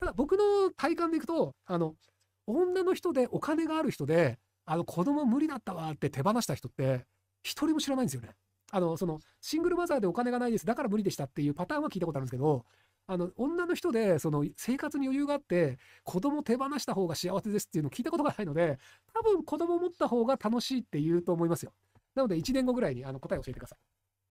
ただ僕の体感でいくと、あの、女の人でお金がある人で、あの、子供無理だったわって手放した人って、一人も知らないんですよね。あの、その、シングルマザーでお金がないです、だから無理でしたっていうパターンは聞いたことあるんですけど、あの、女の人で、その、生活に余裕があって、子供手放した方が幸せですっていうのを聞いたことがないので、多分子供持った方が楽しいって言うと思いますよ。なので、1年後ぐらいにあの答えを教えてください。